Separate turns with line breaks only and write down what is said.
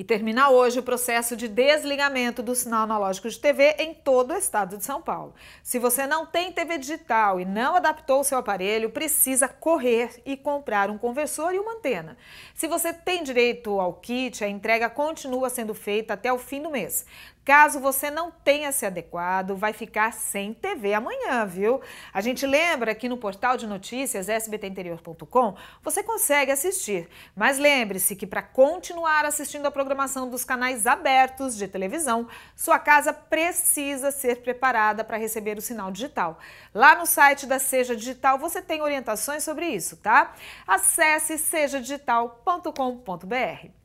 e termina hoje o processo de desligamento do sinal analógico de TV em todo o estado de São Paulo. Se você não tem TV digital e não adaptou o seu aparelho, precisa correr e comprar um conversor e uma antena. Se você tem direito ao kit, a entrega continua sendo feita até o fim do mês. Caso você não tenha se adequado, vai ficar sem TV amanhã, viu? A gente lembra que no portal de notícias sbtinterior.com você consegue assistir. Mas lembre-se que para continuar assistindo a programação dos canais abertos de televisão, sua casa precisa ser preparada para receber o sinal digital. Lá no site da Seja Digital você tem orientações sobre isso, tá? Acesse sejadigital.com.br.